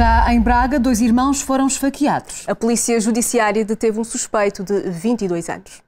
Já em Braga, dois irmãos foram esfaqueados. A polícia judiciária deteve um suspeito de 22 anos.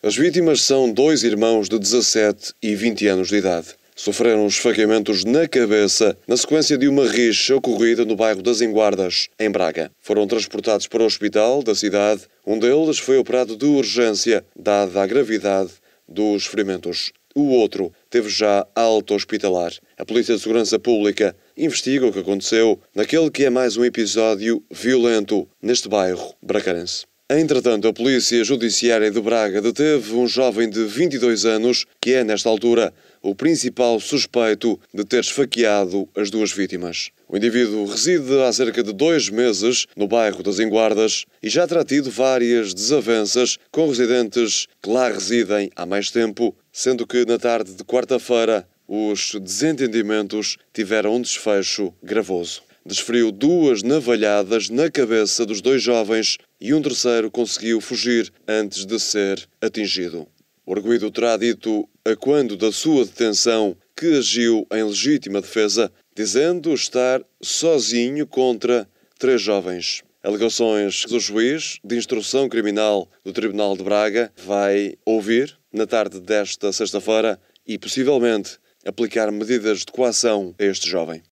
As vítimas são dois irmãos de 17 e 20 anos de idade. Sofreram esfaqueamentos na cabeça na sequência de uma rixa ocorrida no bairro das Enguardas, em Braga. Foram transportados para o hospital da cidade. Um deles foi operado de urgência, dada a gravidade dos ferimentos. O outro teve já alta hospitalar. A Polícia de Segurança Pública investiga o que aconteceu naquele que é mais um episódio violento neste bairro bracarense. Entretanto, a Polícia Judiciária de Braga deteve um jovem de 22 anos, que é, nesta altura, o principal suspeito de ter esfaqueado as duas vítimas. O indivíduo reside há cerca de dois meses no bairro das Enguardas e já terá tido várias desavenças com residentes que lá residem há mais tempo, sendo que na tarde de quarta-feira os desentendimentos tiveram um desfecho gravoso. Desferiu duas navalhadas na cabeça dos dois jovens e um terceiro conseguiu fugir antes de ser atingido. Orguido terá dito a quando da sua detenção que agiu em legítima defesa, dizendo estar sozinho contra três jovens. Alegações que o juiz de instrução criminal do Tribunal de Braga vai ouvir na tarde desta sexta-feira e possivelmente aplicar medidas de coação a este jovem.